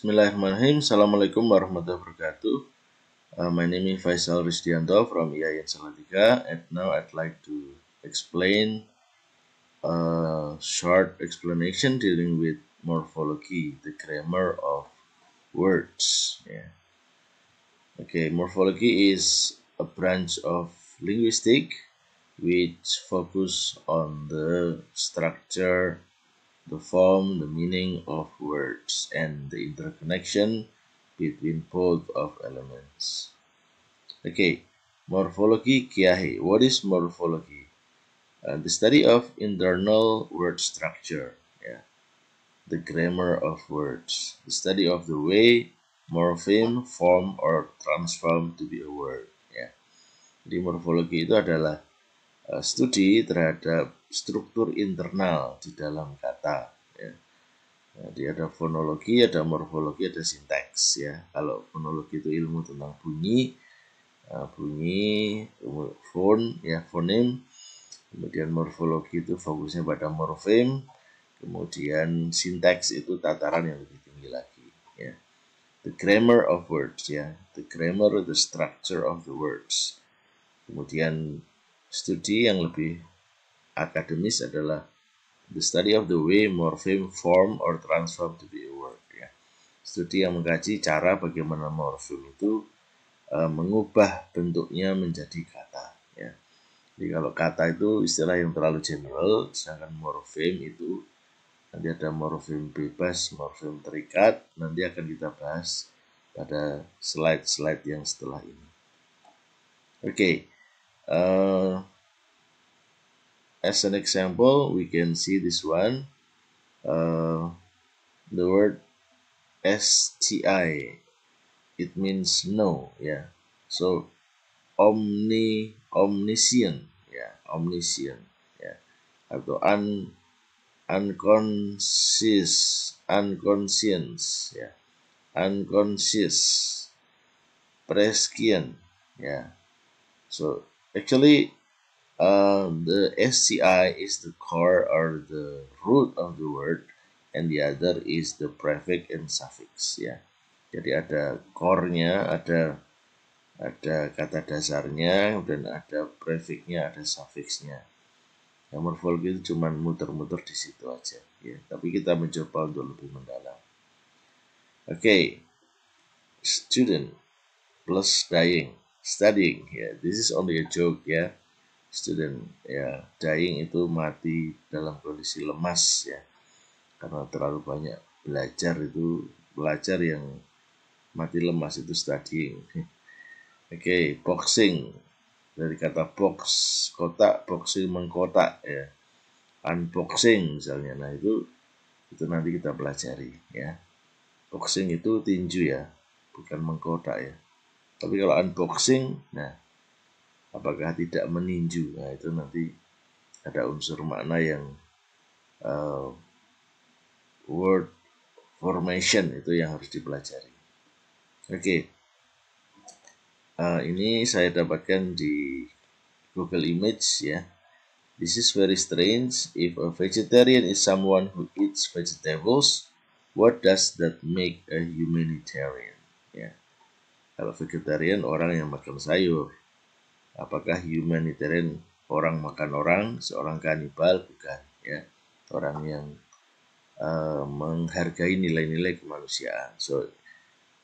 Bismillahirrahmanirrahim. Assalamualaikum warahmatullahi wabarakatuh. Uh, my name is Faisal Rizdianto from e IAIN Salatiga and now I'd like to explain a short explanation dealing with morphology, the grammar of words. Yeah. Okay, morphology is a branch of linguistic which focus on the structure the form, the meaning of words, and the interconnection between both of elements. Okay, morphology kiahe. What is morphology? Uh, the study of internal word structure, yeah. the grammar of words, the study of the way morpheme, form, or transform to be a word. Yeah, Jadi morfologi itu adalah Eh, studi terhadap struktur internal di dalam kata. Ya. Jadi nah, ada fonologi, ada morfologi, ada sinteks ya. Kalau fonologi itu ilmu tentang bunyi, eh, bunyi, fon, ya fonem. Kemudian morfologi itu fokusnya pada morfem. Kemudian sinteks itu tataran yang lebih tinggi lagi. Ya. The grammar of words ya, the grammar, the structure of the words. Kemudian Studi yang lebih akademis adalah the study of the way morpheme form or transform to be a word. Ya. Studi yang mengkaji cara bagaimana morpheme itu uh, mengubah bentuknya menjadi kata. Ya. Jadi kalau kata itu istilah yang terlalu general, sedangkan morpheme itu nanti ada morpheme bebas, morpheme terikat, nanti akan kita bahas pada slide-slide yang setelah ini. Oke, okay. uh, as an example we can see this one uh, the word STI it means no yeah so omni omniscient yeah omniscient yeah atau un unconscious unconscious yeah unconscious prescient yeah so Actually, um, the SCI is the core or the root of the word and the other is the prefix and suffix ya. Jadi ada core-nya, ada ada kata dasarnya, dan ada prefixnya, ada suffixnya. Yang morfologi itu cuma muter-muter di situ aja ya. Tapi kita mencoba untuk lebih mendalam. Oke. Okay. Student plus dying studying ya yeah. this is only a joke ya yeah. student ya yeah. dying itu mati dalam kondisi lemas ya karena terlalu banyak belajar itu belajar yang mati lemas itu studying oke okay. boxing dari kata box kotak boxing mengkotak ya unboxing misalnya nah itu itu nanti kita pelajari ya boxing itu tinju ya bukan mengkotak ya tapi kalau unboxing, nah apakah tidak meninju? Nah itu nanti ada unsur makna yang uh, word formation itu yang harus dipelajari. Oke, okay. uh, eh, ini saya dapatkan di Google Image ya. This is very strange. If a vegetarian is someone who eats vegetables, what does that make a humanitarian? Kalau vegetarian orang yang makan sayur. Apakah humanitarian orang makan orang, seorang kanibal bukan ya. Orang yang uh, menghargai nilai-nilai kemanusiaan. So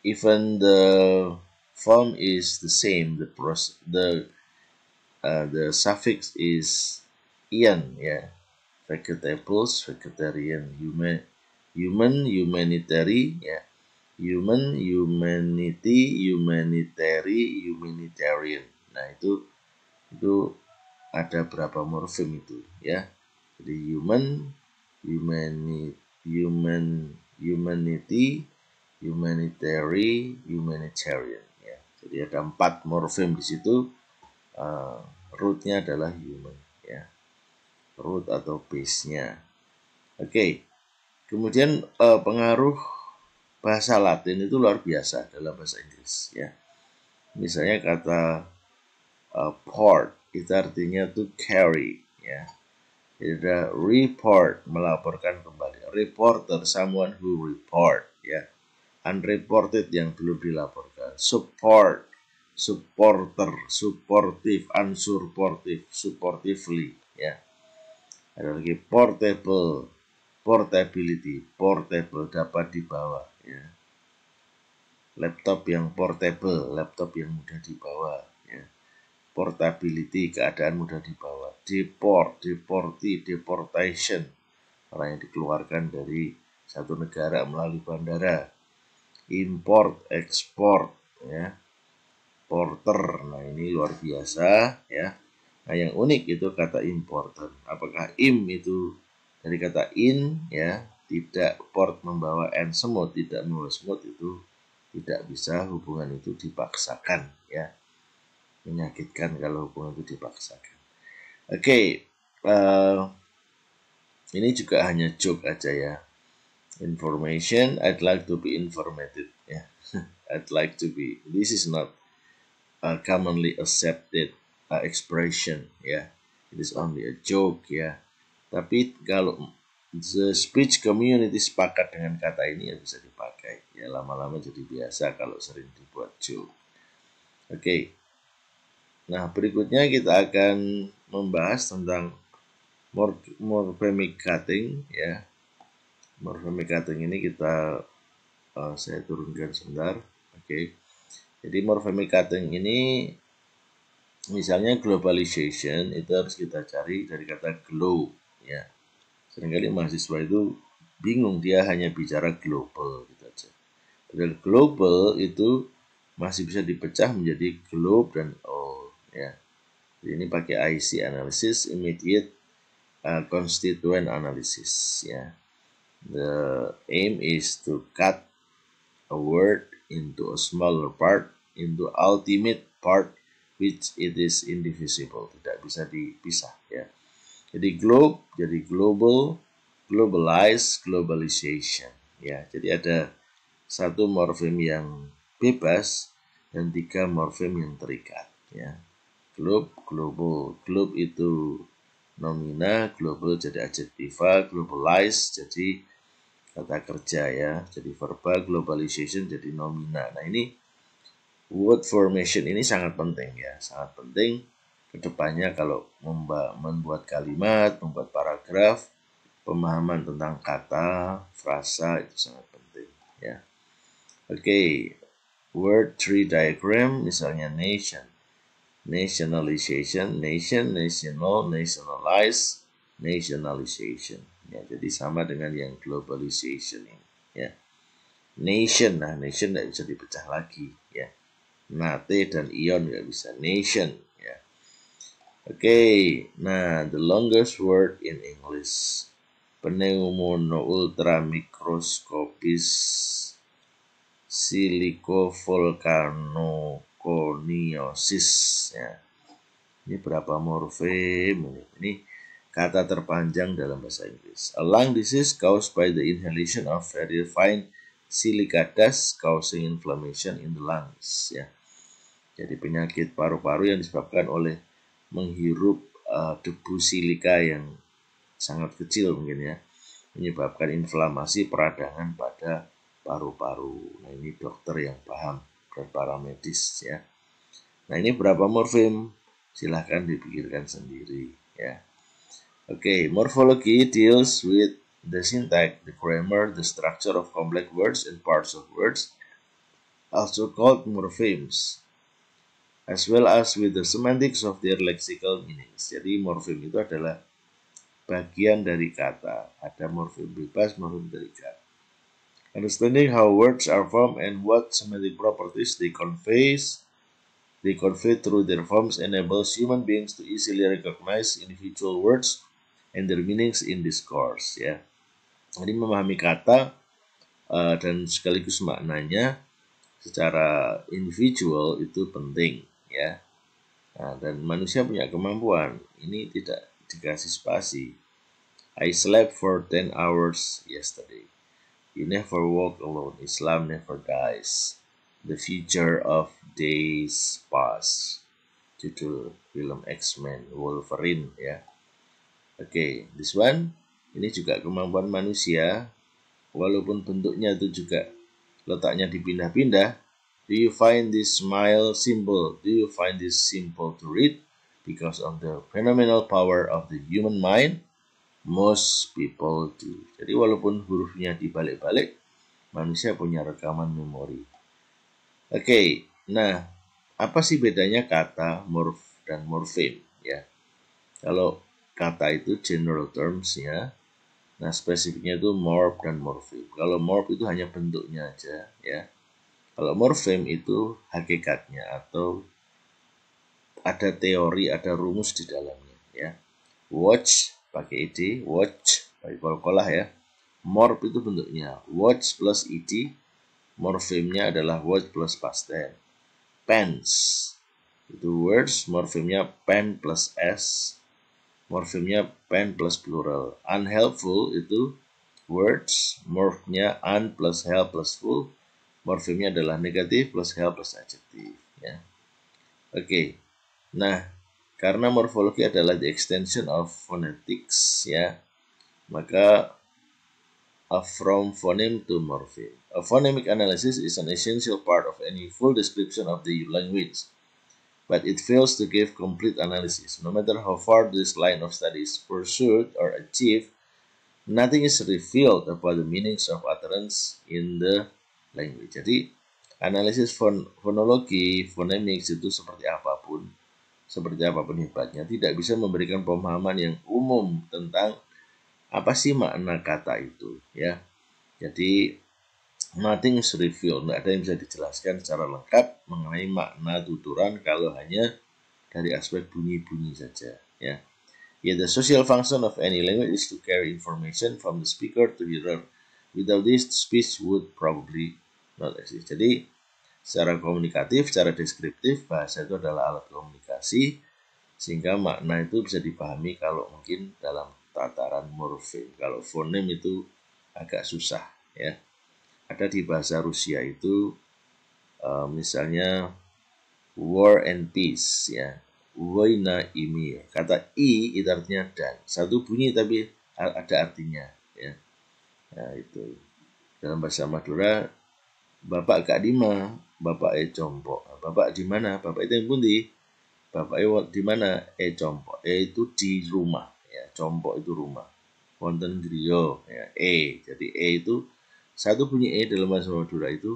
even the form is the same, the pros, the uh, the suffix is ian ya. Vegetables, vegetarian, human, human, humanitarian ya. Yeah human, humanity, humanitarian, humanitarian. Nah itu itu ada berapa morfem itu ya. Jadi human, humanity, human, humanity, humanitarian, humanitarian. Ya. Jadi ada empat morfem di situ. Uh, rootnya adalah human ya. Root atau base-nya. Oke. Okay. Kemudian uh, pengaruh bahasa Latin itu luar biasa dalam bahasa Inggris ya. Misalnya kata uh, port itu artinya to carry ya. Jadi ada report melaporkan kembali. Reporter someone who report ya. Unreported yang belum dilaporkan. Support supporter, supportive, unsupportive, supportively ya. Ada lagi portable, portability, portable dapat dibawa ya. laptop yang portable laptop yang mudah dibawa ya. portability keadaan mudah dibawa deport deporti deportation orang yang dikeluarkan dari satu negara melalui bandara import export ya porter nah ini luar biasa ya nah yang unik itu kata importer apakah im itu dari kata in ya tidak port membawa and semut tidak membawa semut itu tidak bisa hubungan itu dipaksakan ya menyakitkan kalau hubungan itu dipaksakan oke okay, uh, eh, ini juga hanya joke aja ya information I'd like to be informative ya yeah. I'd like to be this is not a commonly accepted uh, expression ya yeah. it is only a joke ya yeah. tapi kalau The speech community sepakat dengan kata ini yang bisa dipakai. Ya lama-lama jadi biasa kalau sering dibuat joke. Oke. Okay. Nah, berikutnya kita akan membahas tentang morphemic cutting ya. Morphemic cutting ini kita uh, saya turunkan sebentar. Oke. Okay. Jadi morphemic cutting ini misalnya globalization itu harus kita cari dari kata globe ya Seringkali mahasiswa itu bingung dia hanya bicara global gitu aja. Padahal global itu masih bisa dipecah menjadi globe dan all ya. Jadi ini pakai IC analysis immediate uh, constituent analysis ya. The aim is to cut a word into a smaller part into ultimate part which it is indivisible tidak bisa dipisah ya jadi globe, jadi global, globalize, globalization. Ya, jadi ada satu morfem yang bebas dan tiga morfem yang terikat. Ya, globe, global, globe itu nomina, global jadi adjektiva, globalize jadi kata kerja ya, jadi verba, globalization jadi nomina. Nah ini word formation ini sangat penting ya, sangat penting kedepannya kalau membuat kalimat, membuat paragraf, pemahaman tentang kata, frasa itu sangat penting ya. Oke, okay. word tree diagram misalnya nation, nationalization, nation, national, nationalize, nationalization. Ya, jadi sama dengan yang globalization ini ya. Nation, nah nation tidak bisa dipecah lagi ya. Nate dan ion nggak bisa, nation okay, nah the longest word in English pneumono mikroskopis silikovolcanoconiosis. ya. Ini berapa morfem Ini kata terpanjang dalam bahasa Inggris. A lung disease caused by the inhalation of very fine silica dust causing inflammation in the lungs ya. Jadi penyakit paru-paru yang disebabkan oleh menghirup uh, debu silika yang sangat kecil mungkin ya menyebabkan inflamasi peradangan pada paru-paru. Nah ini dokter yang paham dan para medis ya. Nah ini berapa morfem? Silahkan dipikirkan sendiri ya. Oke, okay, morphology deals with the syntax, the grammar, the structure of complex words and parts of words, also called morphemes as well as with the semantics of their lexical meanings. Jadi morfem itu adalah bagian dari kata. Ada morfem bebas, morfem terikat. Understanding how words are formed and what semantic properties they convey, they convey through their forms enables human beings to easily recognize individual words and their meanings in discourse ya. Jadi memahami kata uh, dan sekaligus maknanya secara individual itu penting ya nah, dan manusia punya kemampuan ini tidak dikasih spasi I slept for 10 hours yesterday you never walk alone Islam never dies the future of days past judul film X-Men Wolverine ya oke okay, this one ini juga kemampuan manusia walaupun bentuknya itu juga letaknya dipindah-pindah Do you find this smile simple? Do you find this simple to read? Because of the phenomenal power of the human mind, most people do. Jadi walaupun hurufnya dibalik-balik, manusia punya rekaman memori. Oke, okay, nah apa sih bedanya kata, morf, dan morpheme? Ya, kalau kata itu general terms ya, nah spesifiknya itu morph dan morpheme. Kalau morph itu hanya bentuknya aja ya, kalau morfem itu hakikatnya atau ada teori, ada rumus di dalamnya ya. Watch pakai id, watch pakai kolkolah ya. Morph itu bentuknya watch plus id, morfemnya adalah watch plus past tense. Pens itu words, morfemnya pen plus s, morfemnya pen plus plural. Unhelpful itu words, morphnya un plus help plus full, morfimnya adalah negatif plus H plus adjektif ya. Oke. Okay. Nah, karena morfologi adalah the extension of phonetics ya, maka a from phoneme to morpheme. A phonemic analysis is an essential part of any full description of the language, but it fails to give complete analysis. No matter how far this line of study is pursued or achieved, nothing is revealed about the meanings of utterance in the language. Jadi analisis fon fonologi, phonemics itu seperti apapun, seperti apapun hebatnya, tidak bisa memberikan pemahaman yang umum tentang apa sih makna kata itu, ya. Jadi nothing is revealed, tidak ada yang bisa dijelaskan secara lengkap mengenai makna tuturan kalau hanya dari aspek bunyi-bunyi saja, ya. Yeah, the social function of any language is to carry information from the speaker to the hearer. Without this, speech would probably jadi secara komunikatif, secara deskriptif bahasa itu adalah alat komunikasi sehingga makna itu bisa dipahami kalau mungkin dalam tataran morfem. Kalau fonem itu agak susah ya. Ada di bahasa Rusia itu eh, misalnya war and peace ya. война и мир. Kata i itu artinya dan. Satu bunyi tapi ada artinya ya. Nah, itu dalam bahasa Madura Bapak Kak Dima, Bapak E Jompok. Nah, bapak di mana? Bapak itu yang pundi? Bapak E di mana? E Jompok. E itu di rumah. Ya, itu rumah. Wonten griyo. Ya, e. Jadi E itu satu bunyi E dalam bahasa Madura itu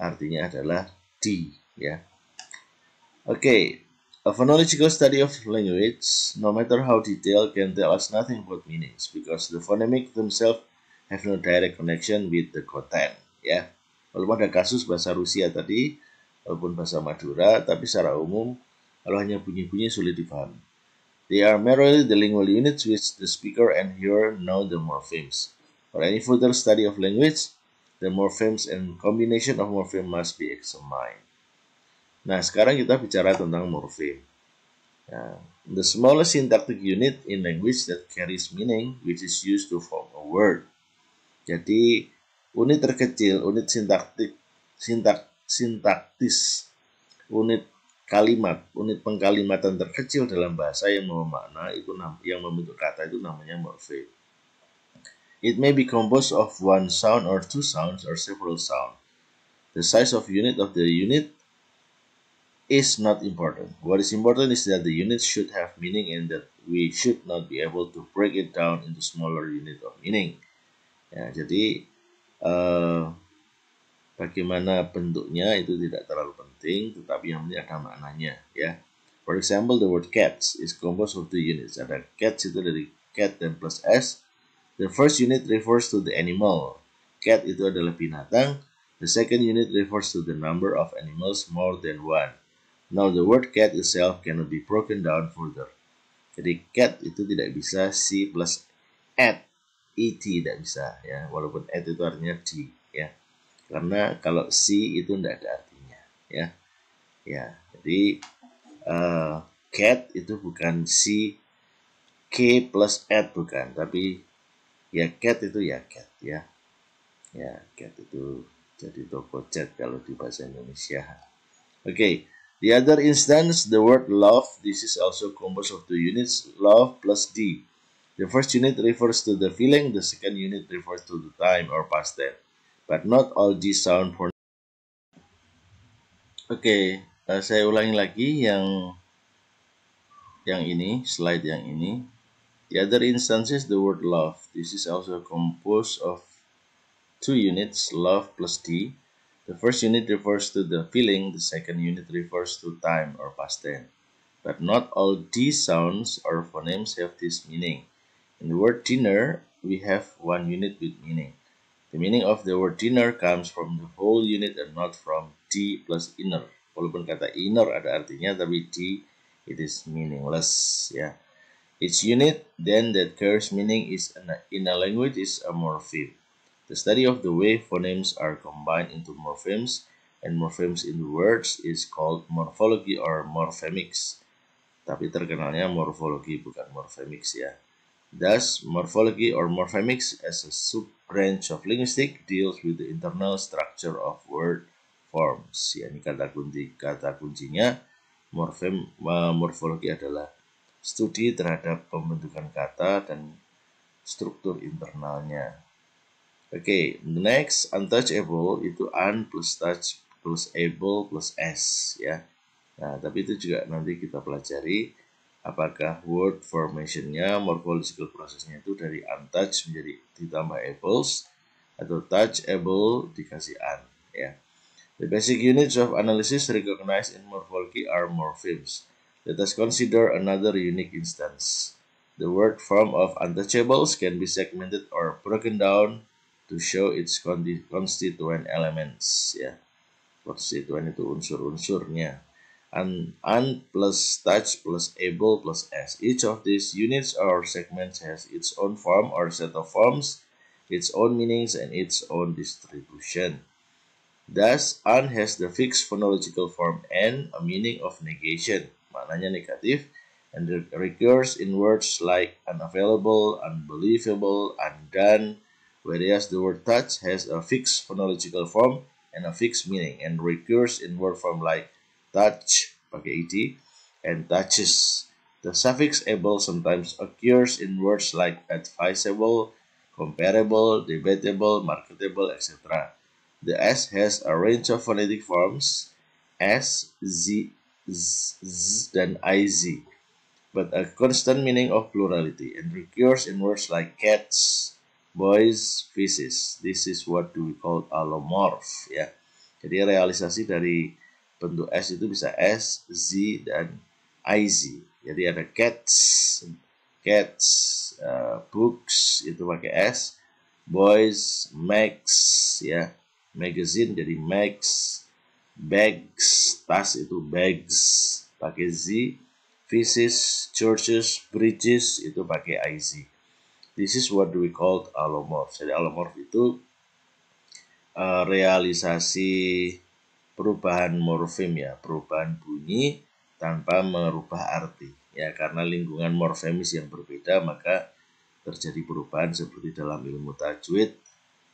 artinya adalah di. Ya. Oke, okay. A phonological study of language, no matter how detailed, can tell us nothing about meanings because the phonemic themselves have no direct connection with the content. Ya, Walaupun ada kasus bahasa Rusia tadi, walaupun bahasa Madura, tapi secara umum kalau hanya bunyi-bunyi sulit dipahami. They are merely the lingual units which the speaker and hearer know the morphemes. For any further study of language, the morphemes and combination of morphemes must be examined. Nah, sekarang kita bicara tentang morpheme. Nah, the smallest syntactic unit in language that carries meaning which is used to form a word. Jadi, Unit terkecil, unit sintaktik, sintak, sintaktis, unit kalimat, unit pengkalimatan terkecil dalam bahasa yang memakna itu yang membentuk kata itu namanya morfem. It may be composed of one sound or two sounds or several sounds. The size of unit of the unit is not important. What is important is that the unit should have meaning and that we should not be able to break it down into smaller unit of meaning. Ya, jadi Eh, bagaimana bentuknya itu tidak terlalu penting, tetapi yang penting ada maknanya ya. For example, the word cats is composed of two units. Ada cats itu dari cat dan plus s. The first unit refers to the animal. Cat itu adalah binatang. The second unit refers to the number of animals more than one. Now, the word cat itself cannot be broken down further. Jadi, cat itu tidak bisa C plus at et tidak bisa ya walaupun E itu artinya di ya karena kalau si itu tidak ada artinya ya ya jadi uh, eh, cat itu bukan si k plus E bukan tapi ya cat itu ya cat ya ya cat itu jadi toko cat kalau di bahasa Indonesia oke okay. the other instance the word love this is also composed of two units love plus d The first unit refers to the feeling, the second unit refers to the time or past tense. But not all these sound for okay, uh, saya ulangi lagi yang yang ini, slide yang ini. The other instances the word love. This is also composed of two units, love plus D. The first unit refers to the feeling, the second unit refers to time or past tense. But not all these sounds or phonemes have this meaning. In the word dinner, we have one unit with meaning. The meaning of the word dinner comes from the whole unit and not from D plus inner. Walaupun kata inner ada artinya, tapi D it is meaningless. Ya. Its unit then that carries meaning is an, in a language is a morpheme. The study of the way phonemes are combined into morphemes and morphemes in words is called morphology or morphemics. Tapi terkenalnya morphology bukan morphemics ya. Thus, morphology or morphemics as a sub-branch of linguistics deals with the internal structure of word forms. Ya, ini kata kunci kata kuncinya morfem uh, morfologi adalah studi terhadap pembentukan kata dan struktur internalnya. Oke, okay, next untouchable itu un plus touch plus able plus s ya. Nah, tapi itu juga nanti kita pelajari apakah word formationnya morphological prosesnya itu dari untouched menjadi ditambah apples atau touchable dikasih un ya the basic units of analysis recognized in morphology are morphemes let us consider another unique instance the word form of untouchables can be segmented or broken down to show its constituent elements ya konstituen itu unsur-unsurnya and AND plus touch plus able plus S. Each of these units or segments has its own form or set of forms, its own meanings, and its own distribution. Thus, AN has the fixed phonological form n, a a meaning of negation, maknanya negatif, and it recurs in words like unavailable, unbelievable, undone, whereas the word touch has a fixed phonological form and a fixed meaning and recurs in word form like touch pakai ed and touches. The suffix able sometimes occurs in words like advisable, comparable, debatable, marketable, etc. The S has a range of phonetic forms S, Z, Z, Z dan IZ, but a constant meaning of plurality and recurs in words like cats, boys, feces This is what we call allomorph. Ya. Jadi realisasi dari bentuk S itu bisa S, Z, dan IZ. Jadi ada cats, cats, uh, books itu pakai S, boys, max, ya, magazine jadi max, bags, tas itu bags, pakai Z, fishes churches, bridges itu pakai IZ. This is what we call allomorph. Jadi allomorph itu uh, realisasi perubahan morfem ya, perubahan bunyi tanpa merubah arti. Ya, karena lingkungan morfemis yang berbeda maka terjadi perubahan seperti dalam ilmu tajwid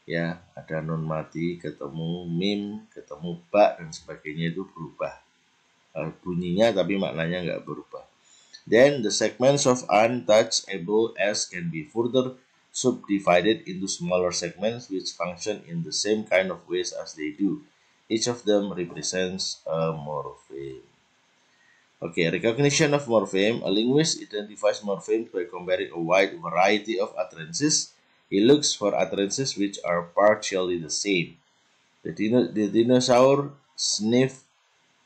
ya, ada non mati ketemu mim, ketemu ba dan sebagainya itu berubah e, bunyinya tapi maknanya nggak berubah. Then the segments of untouchable s can be further subdivided into smaller segments which function in the same kind of ways as they do. Each of them represents a morpheme. Okay, recognition of morpheme. A linguist identifies morphemes by comparing a wide variety of utterances. He looks for utterances which are partially the same. The, dino the dinosaur sniffed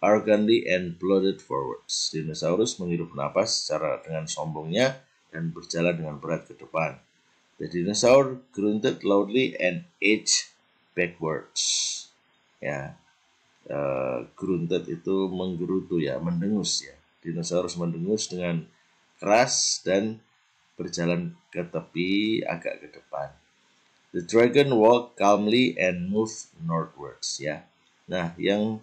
arrogantly and plodded forwards. Dinosaurus menghirup napas secara dengan sombongnya dan berjalan dengan berat ke depan. The dinosaur grunted loudly and edged backwards ya e, eh, grunted itu menggerutu ya mendengus ya dinosaurus mendengus dengan keras dan berjalan ke tepi agak ke depan the dragon walk calmly and move northwards ya nah yang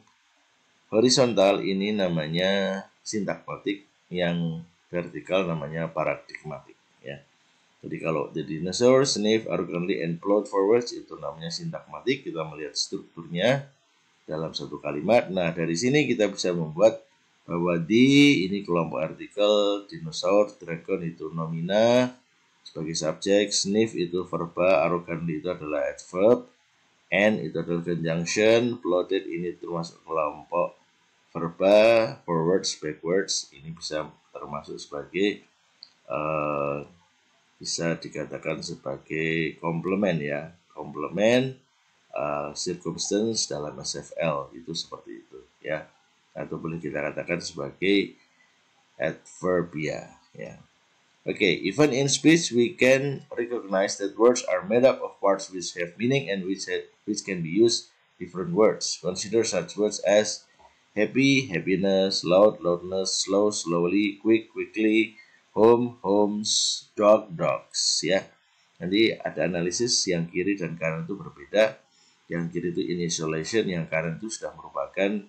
horizontal ini namanya sintagmatik yang vertikal namanya paradigmatik jadi kalau the dinosaur sniff arrogantly and Plot forwards itu namanya sintagmatik. Kita melihat strukturnya dalam satu kalimat. Nah dari sini kita bisa membuat bahwa di ini kelompok artikel dinosaur dragon itu nomina sebagai subjek sniff itu verba arrogantly itu adalah adverb and itu adalah conjunction plotted ini termasuk kelompok verba forwards backwards ini bisa termasuk sebagai uh, bisa dikatakan sebagai komplement ya komplement uh, circumstance dalam SFL itu seperti itu ya atau boleh kita katakan sebagai adverbia ya oke okay, even in speech we can recognize that words are made up of parts which have meaning and which have, which can be used different words consider such words as happy happiness loud loudness slow slowly quick quickly home, homes, dog, dogs ya. Nanti ada analisis yang kiri dan kanan itu berbeda. Yang kiri itu initialization, yang kanan itu sudah merupakan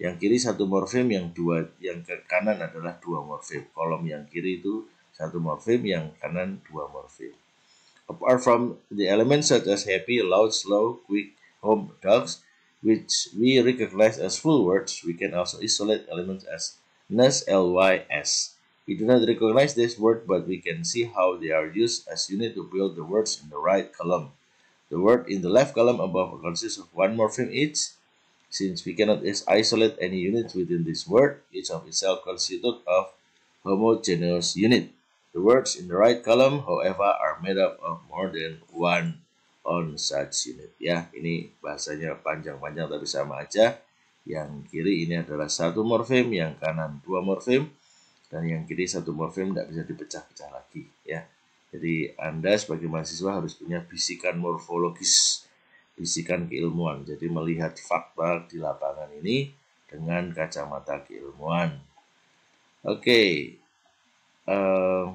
yang kiri satu morfem, yang dua yang ke kanan adalah dua morfem. Kolom yang kiri itu satu morfem, yang kanan dua morfem. Apart from the elements such as happy, loud, slow, quick, home, dogs, which we recognize as full words, we can also isolate elements as ness, ly, s. We do not recognize this word, but we can see how they are used as you need to build the words in the right column. The word in the left column above consists of one morpheme each. Since we cannot isolate any unit within this word, each of itself constitutes of homogeneous unit. The words in the right column, however, are made up of more than one on such unit. Ya, ini bahasanya panjang-panjang tapi sama aja. Yang kiri ini adalah satu morfem, yang kanan dua morfem, dan yang kiri satu morfem tidak bisa dipecah-pecah lagi ya. Jadi Anda sebagai mahasiswa harus punya bisikan morfologis, bisikan keilmuan. Jadi melihat fakta di lapangan ini dengan kacamata keilmuan. Oke, okay. Ehm, uh,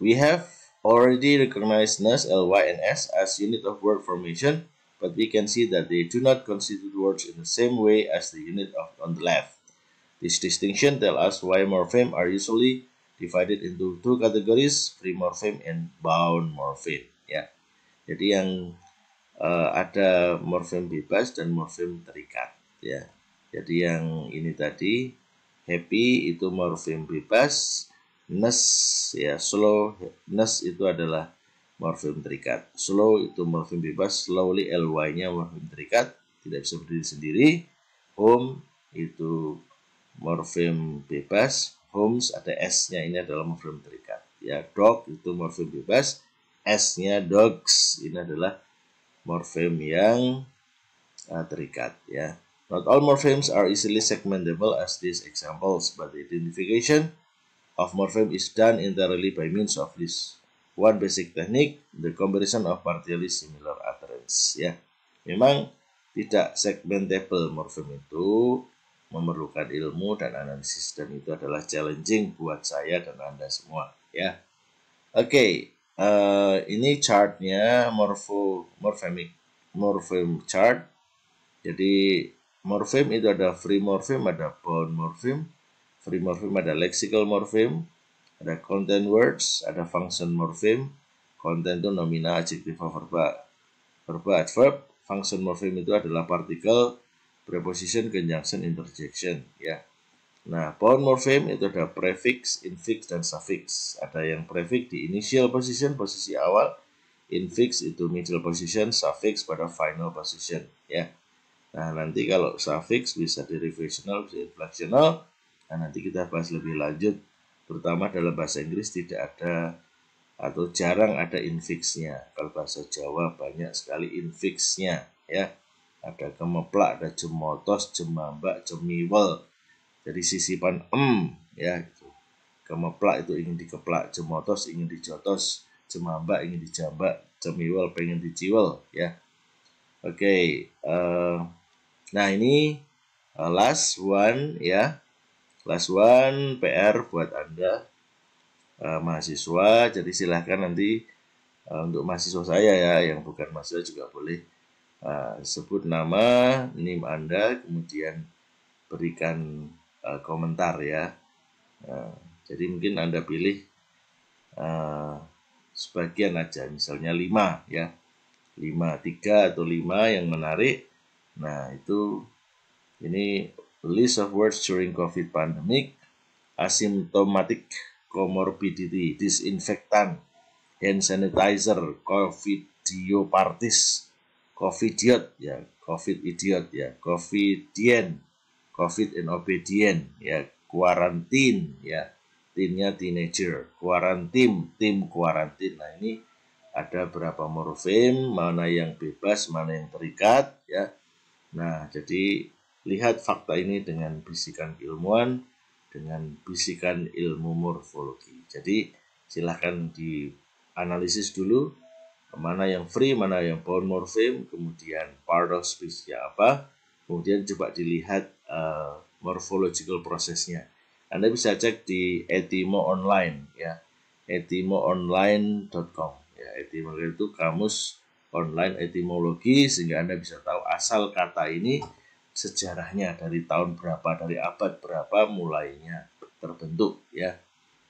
we have already recognized nas, LY, and S as unit of word formation, but we can see that they do not constitute words in the same way as the unit of on the left. This distinction tells us why morphemes are usually divided into two categories, free morpheme and bound morpheme. Ya, jadi yang uh, ada morfem bebas dan morfem terikat. Ya, jadi yang ini tadi happy itu morfem bebas, ness ya slow ness itu adalah morfem terikat. Slow itu morfem bebas, slowly ly-nya morfem terikat, tidak bisa berdiri sendiri. Home itu morfem bebas, homes ada S-nya ini adalah morfem terikat. Ya, dog itu morfem bebas, S-nya dogs ini adalah morfem yang uh, terikat ya. Not all morphemes are easily segmentable as these examples, but the identification of morpheme is done entirely by means of this one basic technique, the comparison of partially similar utterance. Ya, memang tidak segmentable morfem itu memerlukan ilmu dan analisis dan itu adalah challenging buat saya dan anda semua ya oke okay, uh, eh, ini chartnya morpho morphemic morphem chart jadi morphem itu ada free morphem ada bound morphem free morphem ada lexical morphem ada content words ada function morphem content itu nomina adjective verba verba adverb function morphem itu adalah partikel preposition, conjunction, interjection ya. Nah, pound morpheme itu ada prefix, infix, dan suffix. Ada yang prefix di initial position, posisi awal. Infix itu middle position, suffix pada final position. ya. Nah, nanti kalau suffix bisa derivational, bisa inflectional. Nah, nanti kita bahas lebih lanjut. Terutama dalam bahasa Inggris tidak ada atau jarang ada infixnya. Kalau bahasa Jawa banyak sekali infixnya. ya ada kemeplak, ada jemotos, jemambak, jemiwel. Jadi sisipan em ya. Kemeplak gitu. itu ingin dikeplak, jemotos ingin dijotos, jemambak ingin dijambak, jemiwel pengen diciwel ya. Oke, okay, uh, eh, nah ini uh, last one ya. Last one PR buat Anda uh, mahasiswa, jadi silahkan nanti uh, untuk mahasiswa saya ya yang bukan mahasiswa juga boleh Ah, sebut nama, NIM Anda, kemudian berikan uh, komentar ya. Uh, jadi mungkin Anda pilih uh, sebagian aja, misalnya 5 ya. 5, 3 atau 5 yang menarik. Nah, itu ini list of words during COVID pandemic, asymptomatic comorbidity, disinfectant, hand sanitizer, COVID partis Covid Covidiot ya, Covid idiot ya, Covidien, Covid and obedient ya, quarantine ya, timnya teenager, quarantine, tim quarantine. Nah ini ada berapa morfem, mana yang bebas, mana yang terikat ya. Nah, jadi lihat fakta ini dengan bisikan ilmuwan, dengan bisikan ilmu morfologi. Jadi silahkan dianalisis dulu mana yang free, mana yang bone morpheme, kemudian part of speech-nya apa, kemudian coba dilihat uh, morphological prosesnya. Anda bisa cek di etimo online ya, etimoonline.com ya, etimo itu kamus online etimologi sehingga Anda bisa tahu asal kata ini sejarahnya dari tahun berapa, dari abad berapa mulainya terbentuk ya.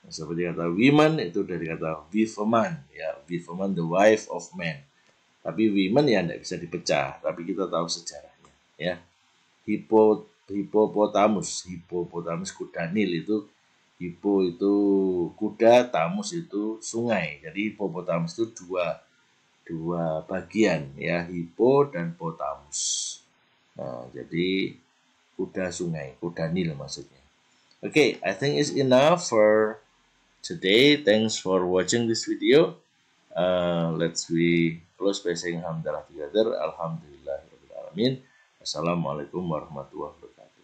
Seperti kata women itu dari kata woman ya woman the wife of man. Tapi women ya tidak bisa dipecah, tapi kita tahu sejarahnya, ya. Hippo, hippopotamus hippopotamus kuda Nil itu hippo itu kuda, tamus itu sungai. Jadi hippopotamus itu dua dua bagian ya, hippo dan potamus. Nah, jadi kuda sungai, kuda Nil maksudnya. Okay, I think it's enough for today. Thanks for watching this video. Uh, let's we close by saying alhamdulillah together. Alhamdulillah. Assalamualaikum warahmatullahi wabarakatuh.